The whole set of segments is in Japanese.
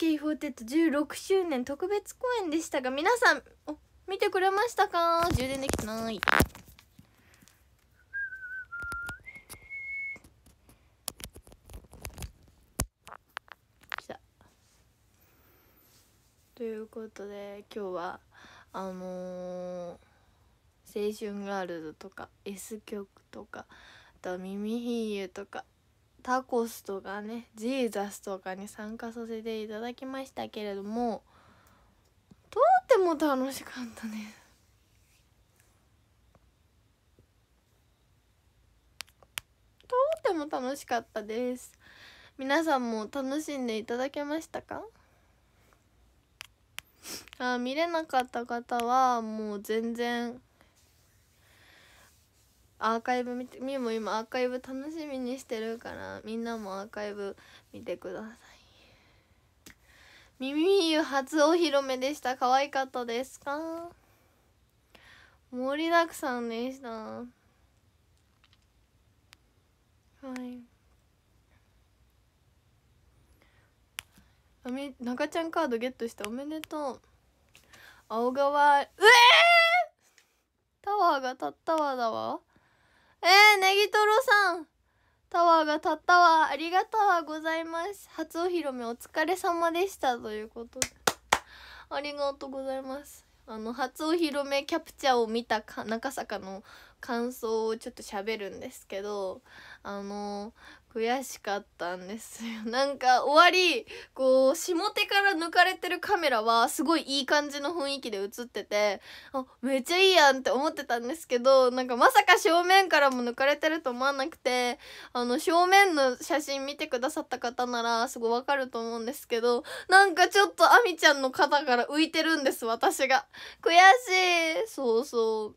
SK4816 周年特別公演でしたが皆さん見てくれましたか充電できてないということで今日はあのー、青春ガールズ」とか「S 曲」とかあとは「ミミヒーユ」とかタコスとかねジーザスとかに参加させていただきましたけれどもとっても楽しかったねとっても楽しかったです皆さんも楽しんでいただけましたかあ見れなかった方はもう全然アーカイブ見てみも今アーカイブ楽しみにしてるからみんなもアーカイブ見てくださいみみゆ初お披露目でした可愛かったですか盛りだくさんでしたはいあみ中ちゃんカードゲットしておめでとう青川うえー、タワーがたったわだわえー、ネギトロさんタワーが立ったわありがとうございます初お披露目お疲れ様でしたということでありがとうございますあの初お披露目キャプチャーを見たか中坂の感想をちょっと喋るんですけどあの悔しかったんですよ なんか終わりこう下手から抜かれてるカメラはすごいいい感じの雰囲気で映っててあめっちゃいいやんって思ってたんですけどなんかまさか正面からも抜かれてると思わなくてあの正面の写真見てくださった方ならすごいわかると思うんですけどなんかちょっとあみちゃんの肩から浮いてるんです私が悔しいそうそう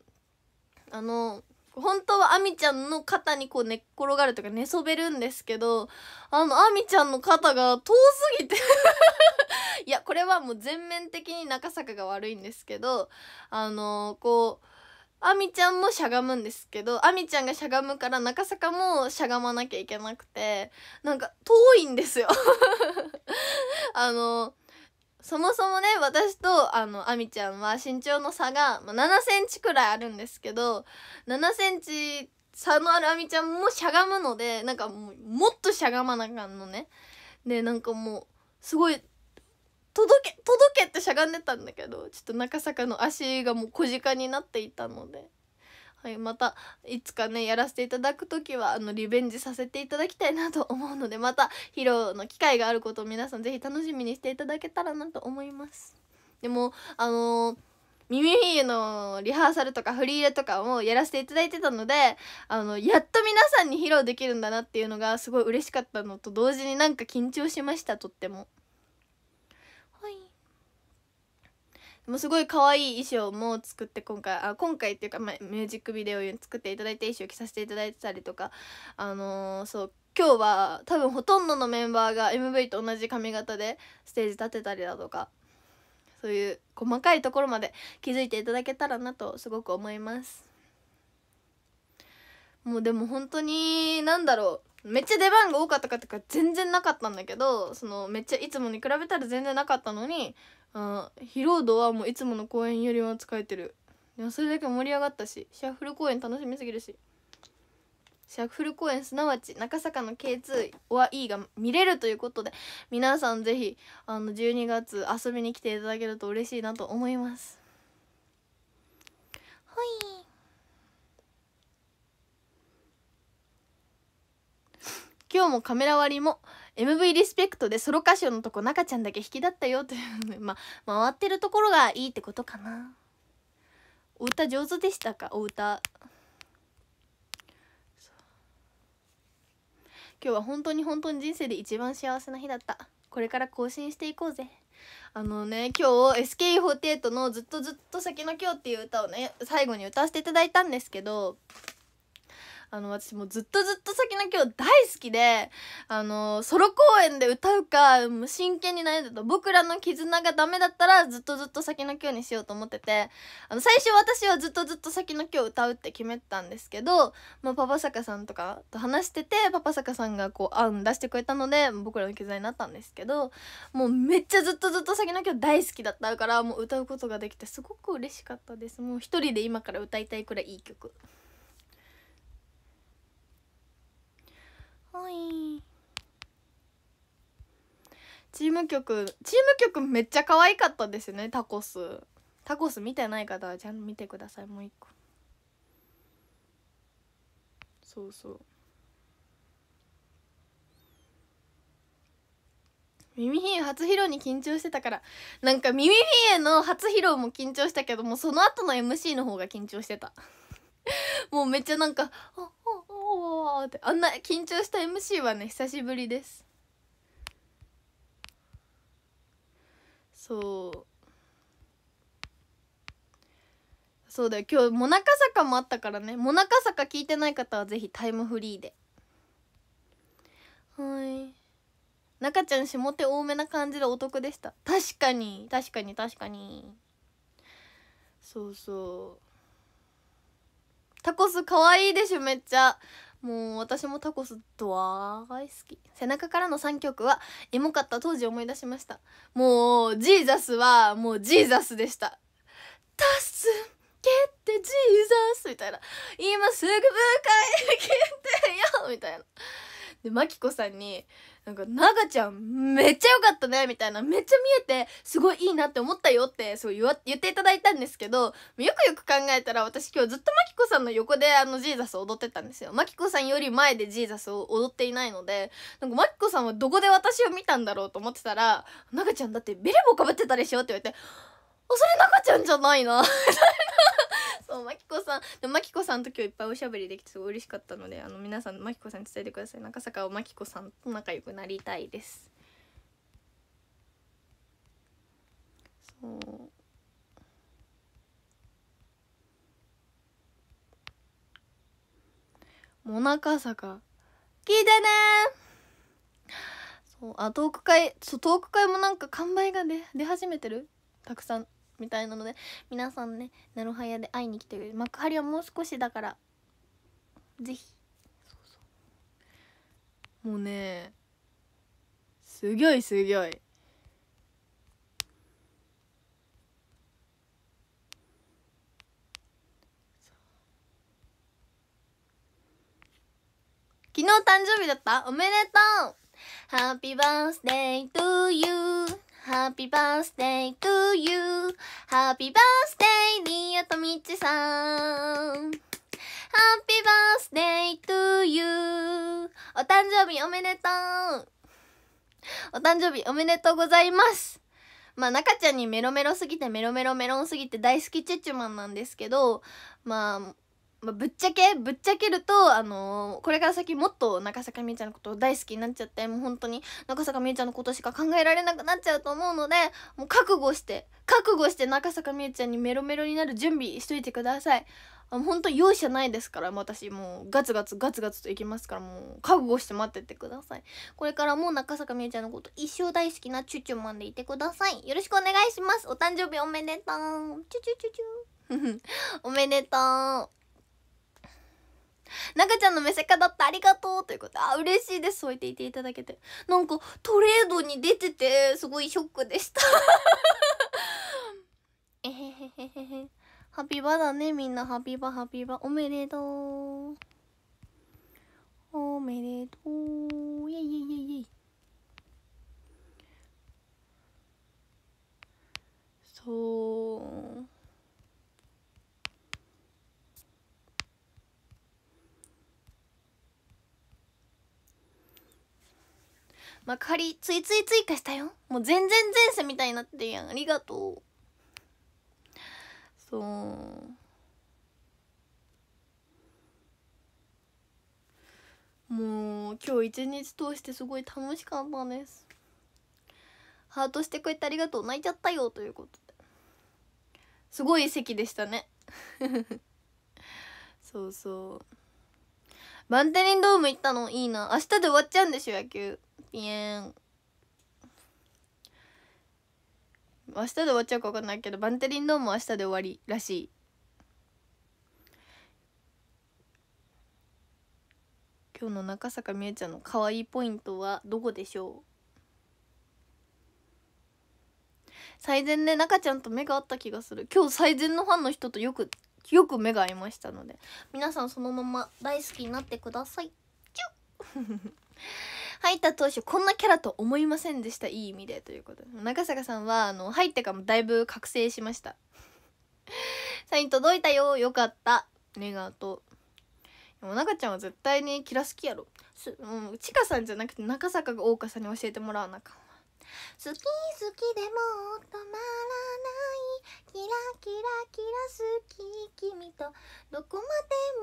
あの本当はあみちゃんの肩にこう寝っ転がるとか寝そべるんですけど、あの、あみちゃんの肩が遠すぎて いや、これはもう全面的に中坂が悪いんですけど、あのー、こう、あみちゃんもしゃがむんですけど、あみちゃんがしゃがむから中坂もしゃがまなきゃいけなくて、なんか遠いんですよ あのーそもそもね私とあのあみちゃんは身長の差が7センチくらいあるんですけど7センチ差のあるあみちゃんもしゃがむのでなんかもうもっとしゃがまなあかんのね。でなんかもうすごい届け届けってしゃがんでたんだけどちょっと中坂の足がもう小鹿になっていたので。はい、またいつかねやらせていただく時はあのリベンジさせていただきたいなと思うのでまた披露の機会があることを皆さん是非楽しみにしていただけたらなと思います。でもあのー耳フィのリハーサルとか振り入れとかもやらせていただいてたのであのやっと皆さんに披露できるんだなっていうのがすごい嬉しかったのと同時になんか緊張しましたとっても。もすごい可愛い衣装も作って今回あ今回っていうか、まあ、ミュージックビデオ作っていただいて衣装着させていただいてたりとかあのー、そう今日は多分ほとんどのメンバーが MV と同じ髪型でステージ立てたりだとかそういう細かいところまで気づいていただけたらなとすごく思います。もうでも本当に何だろうめっちゃ出番が多かったかとか全然なかったんだけどそのめっちゃいつもに比べたら全然なかったのに疲労度はもういつもの公演よりは使えてるでもそれだけ盛り上がったしシャッフル公演楽しみすぎるしシャッフル公演すなわち中坂の K2 は E が見れるということで皆さんぜひあの12月遊びに来ていただけると嬉しいなと思いますほい 今日もカメラ割りも MV リスペクトでソロ歌手のとこ中ちゃんだけ引きだったよという まあ、回ってるところがいいってことかな。お歌上手でしたかお歌。今日は本当に本当に人生で一番幸せな日だった。これから更新していこうぜ。あのね今日 SKE48 の「ずっとずっと先の今日」っていう歌をね最後に歌わせていただいたんですけどあの、私もずっとずっと先の今日大好きで、あの、ソロ公演で歌うか、もう真剣に悩んでた。僕らの絆がダメだったら、ずっとずっと先の今日にしようと思ってて、あの、最初私はずっとずっと先の今日歌うって決めたんですけど、まあ、パパ坂さんとかと話してて、パパ坂さんがこう、案出してくれたので、僕らの絆になったんですけど、もうめっちゃずっとずっと先の今日大好きだったから、もう歌うことができてすごく嬉しかったです。もう一人で今から歌いたいくらいいい曲。はいチーム曲チーム曲めっちゃ可愛かったですねタコスタコス見てない方はちゃんと見てくださいもう一個そうそう耳ひん初披露に緊張してたからなんか耳ひんの初披露も緊張したけどもその後の MC の方が緊張してた もうめっちゃなんか「あってあんな緊張した MC はね久しぶりですそうそうだよ今日もなか坂もあったからねもなか坂聞いてない方はぜひタイムフリーではい中ちゃん下手多めな感じでお得でした確かに確かに確かにそうそうタコス可愛いでしょめっちゃもう私もタコス大好き背中からの3曲はエモかった当時思い出しましたもうジーザスはもうジーザスでした助けてジーザスみたいな今すぐ迎えに来てよみたいなでマキコさんになんか、ながちゃんめっちゃ良かったねみたいな、めっちゃ見えて、すごいいいなって思ったよって、そう言わ、言っていただいたんですけど、よくよく考えたら私今日ずっとマキコさんの横であのジーザス踊ってたんですよ。マキコさんより前でジーザスを踊っていないので、なんかマキコさんはどこで私を見たんだろうと思ってたら、ながちゃんだってベレボかぶってたでしょって言われて、あ、それながちゃんじゃないな。そうまきこさんでまきこさんと今日いっぱいおしゃべりできてすごい嬉しかったのであの皆さんまきこさんに伝えてください中坂をまきこさんと仲良くなりたいですそうもなか坂聞いてねそうあトーク会そうトーク会もなんか完売が出出始めてるたくさんみたいなので皆さんねなるはやで会いに来てくれる幕張はもう少しだからぜひもうねすギョいすギョい昨日誕生日だったおめでとうハッピーバースデ y トゥーユー Happy birthday to you Happy birthday アとみちさん Happy birthday to you お誕生日おめでとうお誕生日おめでとうございますまあ、中ちゃんにメロメロすぎてメロメロメロンすぎて大好きチェチュマンなんですけど、まあ、まあ、ぶっちゃけぶっちゃけると、あのー、これから先もっと中坂みゆちゃんのことを大好きになっちゃってもう本当に中坂みゆちゃんのことしか考えられなくなっちゃうと思うのでもう覚悟して覚悟して中坂みゆちゃんにメロメロになる準備しといてください。あ本当容赦ないですから私もうガツガツガツガツといきますからもう覚悟して待っててくださいこれからも中坂みゆちゃんのこと一生大好きなチュチュマンでいてくださいよろしくお願いしますお誕生日おめでとうチュチュチュチュ おめでとう中ちゃんの目せかだってありがとうということあ嬉しいですそう言っていていただけてなんかトレードに出ててすごいショックでした えへへへへへハピバだねみんなハピバハピバおめでとうおめでとういやいやいやいやそう幕張ついつい追加したよもう全然前世みたいになってるやんありがとうそうもう今日一日通してすごい楽しかったですハートしてくれてありがとう泣いちゃったよということですごい席でしたね そうそうバンテリンドーム行ったのいいな明日で終わっちゃうんでしょ野球ピエン明日で終わっちゃうか分かんないけどバンテリンドーム明日で終わりらしい今日の中坂美恵ちゃんの可愛いポイントはどこでしょう最善で中ちゃんと目が合った気がする今日最善のファンの人とよくよく目が合いましたので皆さんそのまま大好きになってくださいチュッ入った当初こんなキャラと思いませんでしたいい意味でということで長坂さんはあの入ってからもだいぶ覚醒しました サイン届いたよよかったありがとうでも中ちゃんは絶対にキラ好きやろすもうちかさんじゃなくて中坂が大岡さんに教えてもらわなか好き好きでも止まらないキラキラキラ好き君とどこまで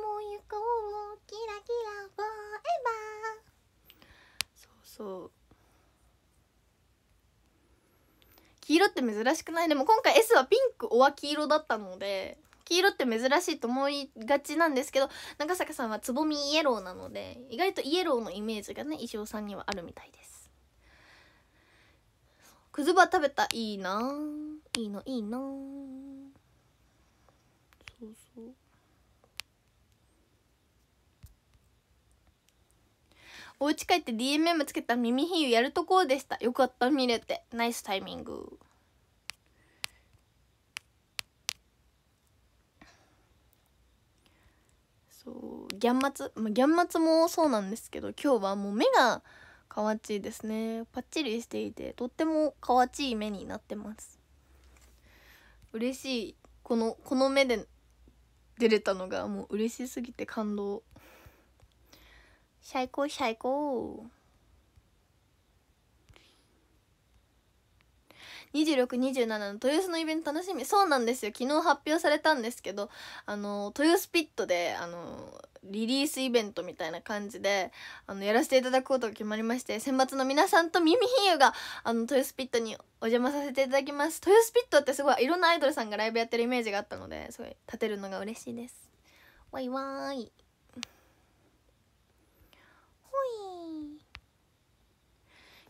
も行こうキラキラバーエバーそう黄色って珍しくないでも今回 S はピンクおは黄色だったので黄色って珍しいと思いがちなんですけど長坂さんはつぼみイエローなので意外とイエローのイメージがね石尾さんにはあるみたいですくずば食べたいいないいのいいなそうそうお家帰って DMM つけた耳ひんやるとこでしたよかった見れてナイスタイミングそうギャンマツ、まあ、ギャンマツもそうなんですけど今日はもう目がかわちいですねパッチリしていてとってもかわちい目になってます嬉しいこのこの目で出れたのがもう嬉しすぎて感動最高最高2627の豊洲のイベント楽しみそうなんですよ昨日発表されたんですけどあの豊洲ピットであのリリースイベントみたいな感じであのやらせていただくことが決まりまして選抜の皆さんとミミヒユがあの豊洲ピットにお邪魔させていただきます豊洲ピットってすごいいろんなアイドルさんがライブやってるイメージがあったのですごい立てるのが嬉しいですわいわーい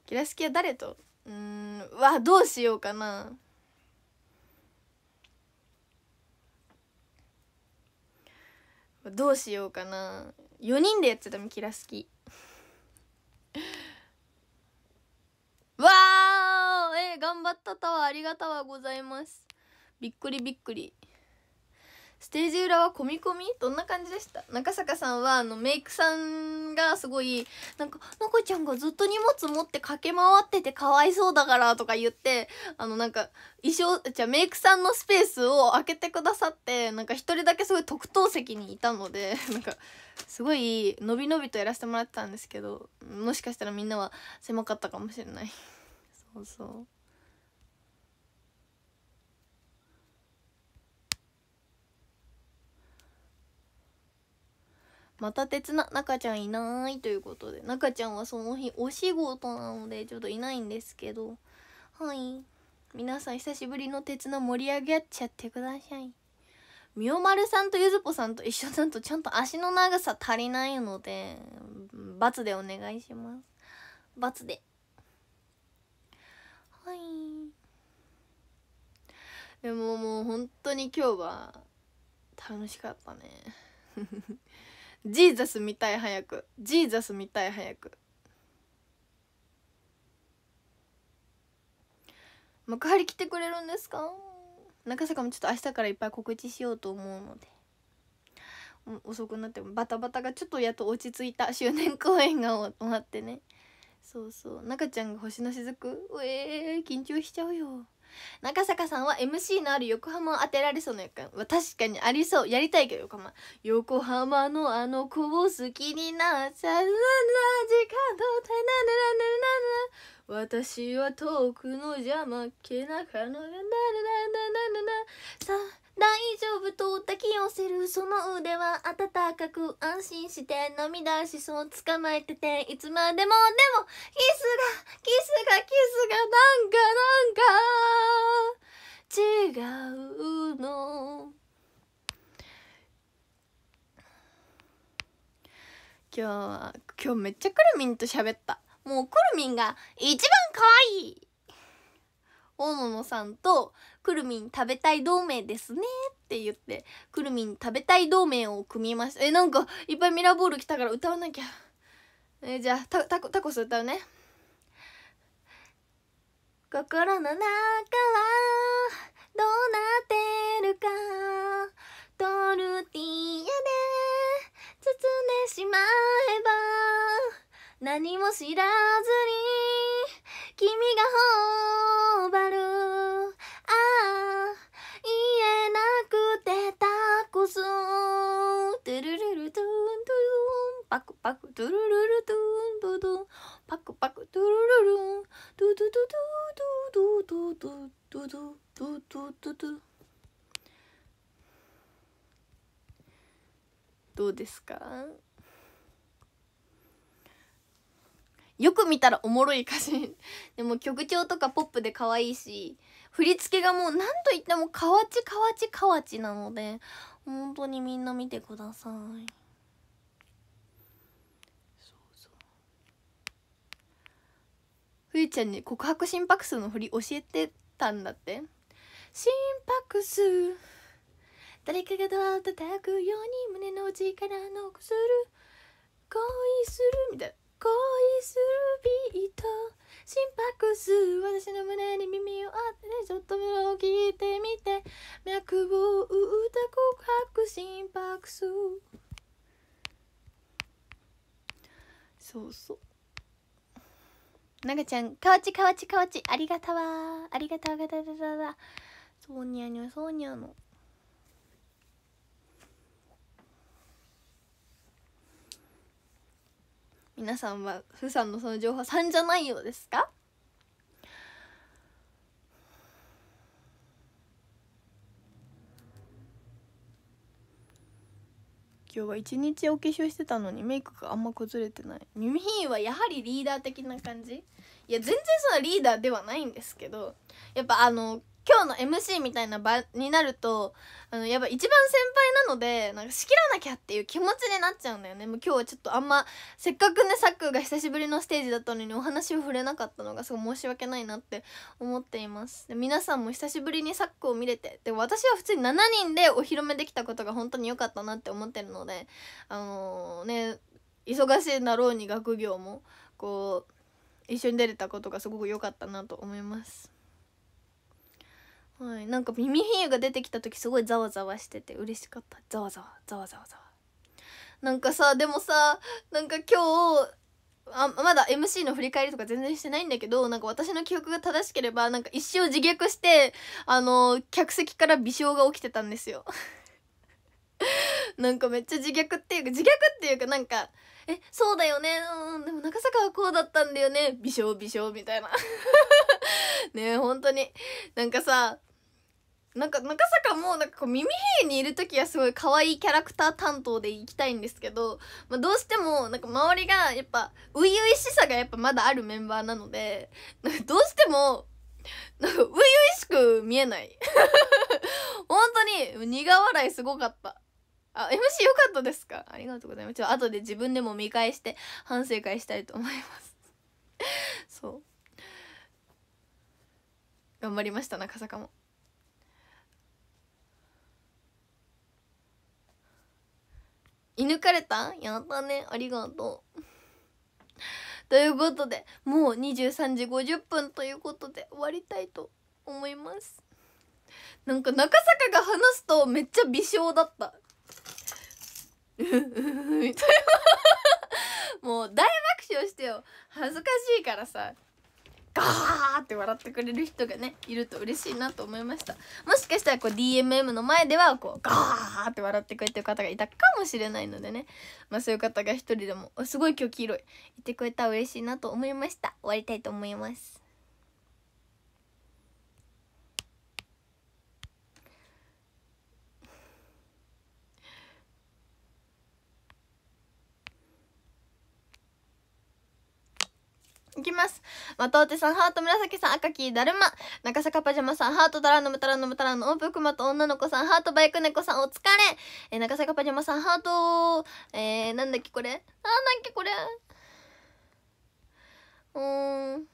キラスキは誰とうんわどうしようかなどうしようかな4人でやってたもメキラスキ わあえー、頑張ったとは、ありがとうございますびっくりびっくりステージ裏は込み込みどんな感じでした中坂さんはあのメイクさんがすごいなんか「のこちゃんがずっと荷物持って駆け回っててかわいそうだから」とか言ってあのなんか衣装じゃメイクさんのスペースを空けてくださってなんか一人だけすごい特等席にいたので なんかすごいのびのびとやらせてもらってたんですけどもしかしたらみんなは狭かったかもしれない。そうそう。また鉄な中ちゃんいないということで中ちゃんはその日お仕事なのでちょっといないんですけどはい皆さん久しぶりの鉄の盛り上げっちゃってくださいみよまるさんとゆずぽさんと一緒だとちゃんと足の長さ足りないので罰でお願いします罰ではいでももう本当に今日は楽しかったねジーザス見たい早くジーザス見たい早く幕張来てくれるんですか中坂もちょっと明日からいっぱい告知しようと思うので遅くなってもバタバタがちょっとやっと落ち着いた周年公演が終わってねそうそう中ちゃんが星の雫うえー、緊張しちゃうよ中坂さんは MC のある横浜を当てられそうな予感は確かにありそうやりたいけど横浜横浜のあの子を好きになっちゃう時間と耐えななななな私は遠くの邪魔けなかのななななななさあ大丈夫と抱き寄せるその腕は温かく安心して涙しそう捕まえてていつまでもでもキスがキスがキスがなんかなんか違うの今日は今日めっちゃくるみんと喋ったもうくるみんが一番可愛い大野さんとくるみん食べたい同盟ですねって言ってくるみん食べたい同盟を組みましたえなんかいっぱいミラーボール来たから歌わなきゃえじゃあタコタコス歌うね心の中はどうなってるかトルティーヤで包んでしまえば何も知らずに君が頬張るパクトゥルルルトゥンドゥンパクパクトゥルルルンドゥドゥドゥドゥドゥドゥドゥドゥドゥドゥドゥどうですかよく見たらおもろい歌詞でも曲調とかポップで可愛いし振り付けがもう何と言っても河内河内河内なので本当にみんな見てください。ゆちゃんに告白心拍数の振り教えてたんだって心拍数誰かがドアを叩くように胸の内からのくする恋するみたいな恋するビート心拍数私の胸に耳を当ててちょっと目を聞いてみて脈を打った告白心拍数そうそうながちゃん、かわちかわちかわち、ありがうわありがとうがただだだ。そうにゃにゃ、そうにゃの。皆さんは、ふさんのその情報さんじゃないようですか今日は一日お化粧してたのにメイクがあんま崩れてないミミヒーはやはりリーダー的な感じいや全然そのリーダーではないんですけどやっぱあの今日の MC みたいな場になるとあのやっぱ一番先輩なのでなんか仕切らなきゃっていう気持ちになっちゃうんだよねもう今日はちょっとあんませっかくねさっくが久しぶりのステージだったのにお話を触れなかったのがすごい申し訳ないなって思っていますで皆さんも久しぶりにさっくを見れてで私は普通に7人でお披露目できたことが本当に良かったなって思ってるのであのー、ね忙しいだろうに学業もこう一緒に出れたことがすごく良かったなと思いますはいなんか耳ひんが出てきた時すごいざわざわしてて嬉しかったざわざわざわざわざわなんかさでもさなんか今日あまだ MC の振り返りとか全然してないんだけどなんか私の記憶が正しければなんか一生自虐してあの客席から微笑が起きてたんですよ なんかめっちゃ自虐っていうか自虐っていうかなんか「えそうだよねうんでも中坂はこうだったんだよね微笑微笑」みたいな ね本当になんかさなんか中坂もなんかこう耳平にいる時はすごい可愛いキャラクター担当でいきたいんですけど、まあ、どうしてもなんか周りがやっぱ初々しさがやっぱまだあるメンバーなのでなんかどうしてもか初々しく見えない 本当に苦笑いすごかったあ MC 良かったですかありがとうございますちょっと後で自分でも見返して反省会したいと思います そう頑張りました中坂も射抜かれたやったねありがとう ということでもう23時50分ということで終わりたいと思いますなんか中坂が話すとめっちゃ微笑だった みたいなもう大爆笑してよ恥ずかしいからさガーって笑ってくれる人がねいると嬉しいなと思いましたもしかしたらこう DMM の前ではこうガーって笑ってくれてる方がいたかもしれないのでねまあそういう方が一人でもすごい今日黄色いいてくれたら嬉しいなと思いました終わりたいと思いますいきます。まとおてさん、ハート、紫さん、赤きだるま。中坂パジャマさん、ハート、タラのむム、タラむたム、タラープム、オと女の子さん、ハート、バイク猫さん、お疲れ。えー、中坂パジャマさん、ハート、えー、なんだっけこれなんだっけこれうーん。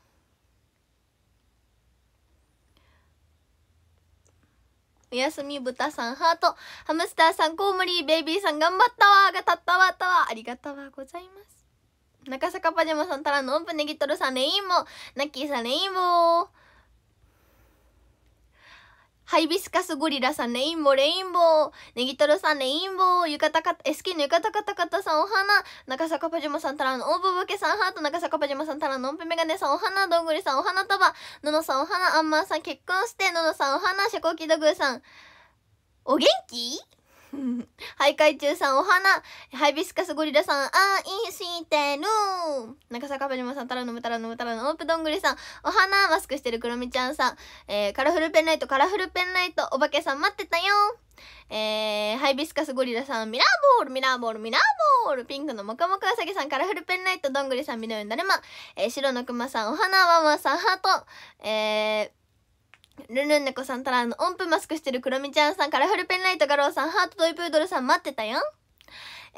おやすみ、豚さん、ハート。ハムスターさん、コウモリ、ベイビーさん、頑張ったわがたったわたわ。ありがとうございます。中坂パジャマさんたらのオープネギトロさんレインボーナッキーさんレインボーハイビスカスゴリラさん、レインボー、レインボー。ネギトロさん、レインボー。浴衣か、SK の浴衣カタカタさん、お花。中坂パジャマさん、たらのオーブボケさん、ハート。中坂パジャマさん、たらのオンペメガネさん、お花。どんぐりさん、お花束。ののさん、お花。あんまーさん、結婚して。ののさん、お花。シャコキドグーさん。お元気徘徊中さんお花ハイビスカスゴリラさんあいしてる中坂ベルマさんタラノムタラノムタラノオープどんぐりさんお花マスクしてるクロミちゃんさん、えー、カラフルペンライトカラフルペンライトお化けさん待ってたよえー、ハイビスカスゴリラさんミラーボールミラーボールミラーボールピンクのモカモカウサギさんカラフルペンライトどんぐりさんみのだるま、えー、白のクマさんお花ワンワンさんハートえールルン猫さん、たらの音符マスクしてるクロミちゃんさんカラフルペンライトガローさん、ハートトイプードルさん待ってたよ。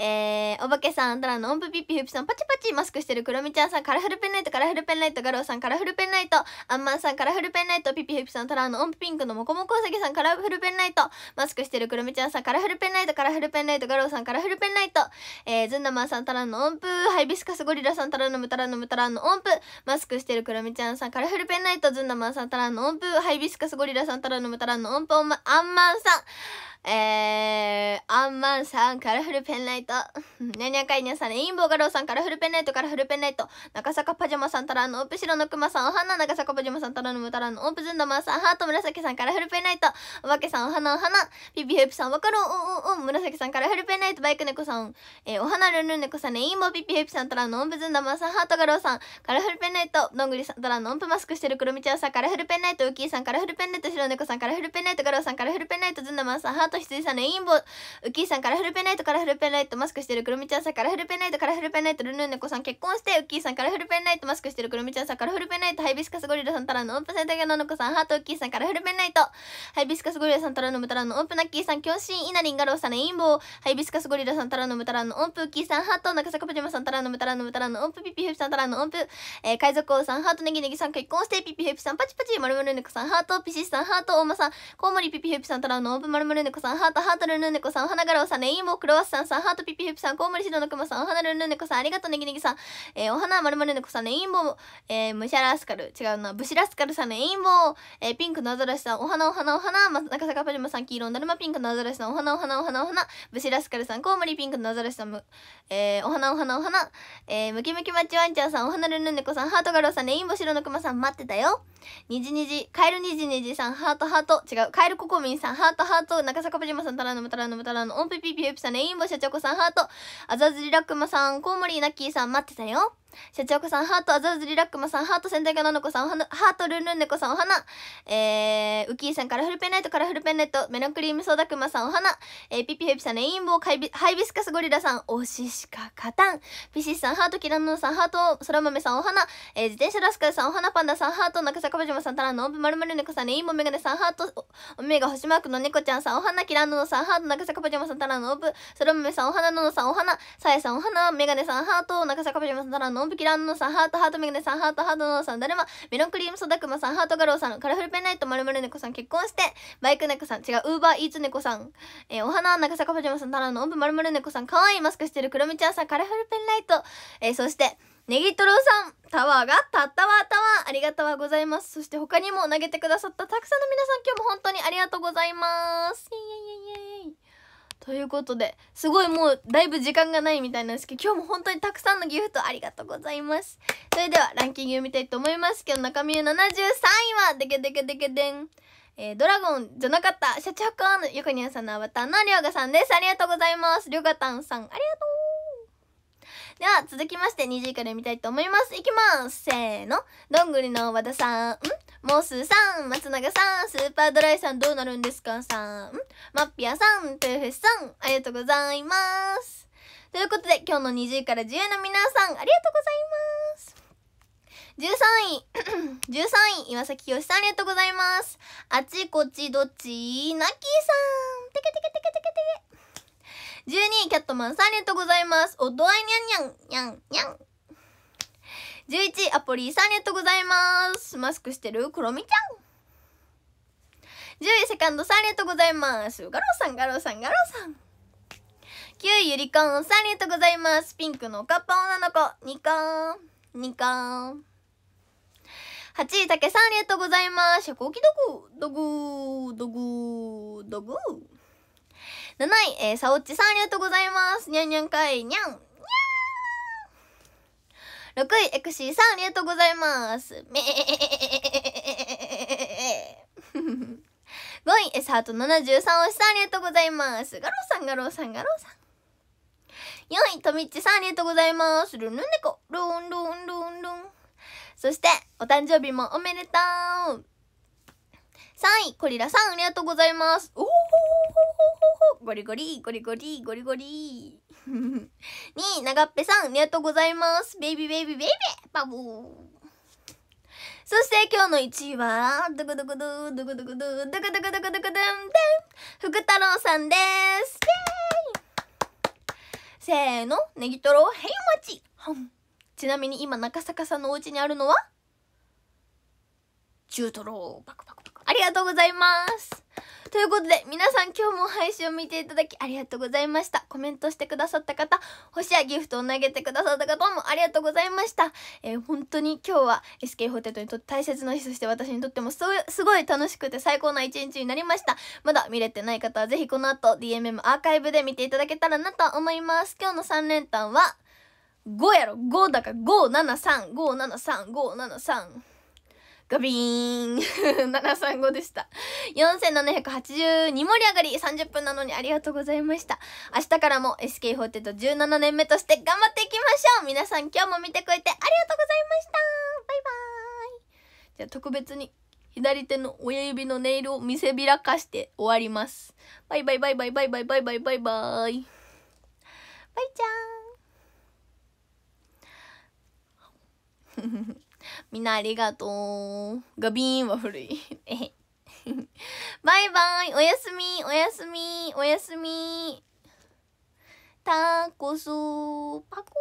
えー、おばけさん、たらの音符ピッピフピさん、パチパチマスクしてるクロミちゃんさん、カラフルペンライト、カラフルペンライト、ガローさん、カラフルペンライト、アンマンさん、カラフルペンライト、ピッピフピさん、たらの音符ピンクのモコモコウサギさん、カラフルペンライト、マスクしてるクロミちゃんさん、カラフルペンライト、カラフルペンライト、ガローさん、カラフルペンライト、えー、ズンダマンさん、たらの音符、ハイビスカスゴリラさん、たらのむ、たらのむ、たらの音符、マスクしてるクロミちゃんさん、カラフルペンライト、ズンダマンさん、たらの音符、ハイビスカスゴリラさん、たらのむ、たらの音符、アンマンさん、えー、アンマンさん、カラフルペンライト。ニャニャカイニャさん、インボーガローさん、カラフルペンライト、カラフルペンライト。中坂パジャマさん、タラのオープシロのクマさん、お花、中坂パジャマさん、タラのムタラのオープズンダマンさん、ハート紫さん、カラフルペンライト。お化けさん、お花、お花。ピピヘープさん、わかろう、おんおんおん。紫さん、カラフルペンライト、バイク猫さん、えー、お花、ルンルン猫さん、ね、インボーピピヘープさん、タラのオープズンダマンさん、ハートガローさん、カラフルペンライト、どんぐりさん、タラのオープマスクしてる黒ミちゃんさん、カラフルペンライト、ウキーさん、カラフルペンライト、白猫さん、カラフルペンライト、ガローさん、カラフルペンライト、ズンダマンさん、ハートあと羊さんのインボウキーさんからフルペンライトからフルペンライトマスクしてるクロミちゃんさんからフルペンライトからフルペンライトルヌーネコさん結婚してウキーさんからフルペンライトマスクしてるクロミちゃんさんからフルペンライトハイビスカスゴリラさんたらのオープンセンターのノコさんハートウキーさんからフルペンライトハイビスカスゴリラさんたらのむたらのオープンナッキーさん強心イナリンガロウさんのインボウハイビスカスゴリラさんたらのむたらのオープンキーさんハート中坂プジマさんたらのむたらのむたらのオープピピフさんたらのオープ、え海賊王さんハートネギネギさん結婚してピピフェプさんパチパチまるマルねこさんハートピシスさんハート大間さんコウモリピピフさんたらのオープまるまるねここさん、ハート、ハートルルンネコさん、お花柄をさん、レインボクロワッサンさん、ハートピピフプさん、コウモリシドのクマさん、お花ルルンネコさん、ありがとうネギネギさん、えー、お花まるまるネコさん、ね、インボえー、ムシャラスカル、違うな、ブシラスカルさん、ね、インボえー、ピンクのアザラシさん、お花お花お花、松中坂パジマさん、黄色のだるまピンクのアザラシさん、お花お花お花お花、ブシラスカルさん、コウモリピンクのアザラシさん、えー、お花お花お花、えー、ムキムキマッチワンちゃんさん、お花ルルンネコさん、ハートガロさん、レインボー白のクマさん、待ってたよ。にじにじ、カエルにじにじさん、ハートハート、違う、カエルココミンさん、ハートハート、中坂かぶじまさん、たらのむたらのむたらの、オンペピピエピさん、レインボャチョコさん、ハート、あざずりラックマさん、コウモリナッキーさん、待ってたよ。社長子さん、ハート、アザーズ、リラックマさん、ハート、仙台がなのこさん、お花、ハート、ルンルン猫さん、お花、えー、ウキーさん、カラフルペンライト、カラフルペンネット、メロンクリームソーダクマさん、お花、えー、ピピヘピさん、レインボー、カイビハイビスカスゴリラさん、おししかかたん、ピシスさん、ハート、キラノンさん、ハート、ソラマメさん、お花、えー、自転車ラスカルさん、お花パンダさん、ハート、中坂島さん、タランの、まるまる猫さん、レインボーメガネさん、ハート、おめが星マークの猫ちゃんさん、お花、キラノンさん、ハート、中坂パジマさん、タランの、ラマメさん、お花、ノノさん、お花、さやさん、お花、メガネさん、ハート、中坂パジマさん、タラの、のんぶきランさん、ハートハートメガネさん、ハートハートノーさん、だるま、メロンクリームソダクマさん、ハートガローさん、カラフルペンライトまるまる猫さん、結婚して、バイク猫さん、違う、ウーバーイーツ猫さん、えー、お花、中坂パジャマさん、タラのんぶまるまる猫さん、かわいいマスクしてるクロミちゃんさん、カラフルペンライト、えー、そして、ネギトロさん、タワーがたったわワー、ありがとうございます。そして他にも投げてくださったたくさんの皆さん、今日も本当にありがとうございます。イエイエイエイということですごいもうだいぶ時間がないみたいなんですけど今日も本当にたくさんのギフトありがとうございますそれではランキング読みたいと思いますけど中身73位はデケデケデケデンえー、ドラゴンじゃなかったシャチホコンゆかにさんのアバターのりょうがさんですありがとうございますりょうがたんさんありがとうでは続きまして20位から見たいと思いますいきますせーのどんぐりの和田さんんモスさん松永さんスーパードライさんどうなるんですかさんマッピアさんトゥーフェスさんありがとうございますということで今日の20位から10位の皆さんありがとうございます13位13 位岩崎清さんありがとうございますあちこちどっちなきさんてけてけてけてけてけ12位、キャットマンさんありがとうございます。おどあいにゃんにゃん、にゃん、にゃん。11位、アポリーさんありがとうございます。マスクしてるクロミちゃん。10位、セカンドさんありがとうございます。ガロさん、ガロさん、ガロさん。9位、ゆりこんさんありがとうございます。ピンクのおかっぱ女の子、ニコーン、ニコーン。8位、たけさんありがとうございます。遮光器ドグ、ドグ、ドグ、ドグ。7位、えー、さおっちさんありがとうございます。にゃんにゃんかい、にゃん。にゃー !6 位、エクシーさんありがとうございます。めー5位、エサート73推しさんありがとうございます。ガローさん、ガローさん、ガローさん。4位、とみっちさんありがとうございます。ルンルンネコ、ルンルンルンルン。そして、お誕生日もおめでとう3位、コリラさん、ありがとうございます。おほゴリゴリ、ゴリゴリ、ゴリゴリ。2位、長っぺさん、ありがとうございます。ベイビーベイビーベイビー、バブー。そして今日の1位は、ドクドクドゥ、ドクドクドドクドクドクドクドゥン福太郎さんです。イェーイせーの、ネギトロ、ヘイマチ。ちなみに今、中坂さんのお家にあるのは中トロ、バクバクありがとうございますということで皆さん今日も配信を見ていただきありがとうございましたコメントしてくださった方星やギフトを投げてくださった方もありがとうございました、えー、本当に今日は SK ホテルにとって大切な日そして私にとってもすごい楽しくて最高な一日になりましたまだ見れてない方はぜひこの後 DMM アーカイブで見ていただけたらなと思います今日の3連単は5やろ5だから573573573573ガビーン !735 でした。4782盛り上がり !30 分なのにありがとうございました。明日からも SK4817 年目として頑張っていきましょう皆さん今日も見てくれてありがとうございましたバイバーイじゃあ特別に左手の親指のネイルを見せびらかして終わります。バイバイバイバイバイバイバイバイバイバイ。バイちゃーん。みんなありがとう。ガビーンは古い。バイバイおやすみおやすみおやすみタコスパコ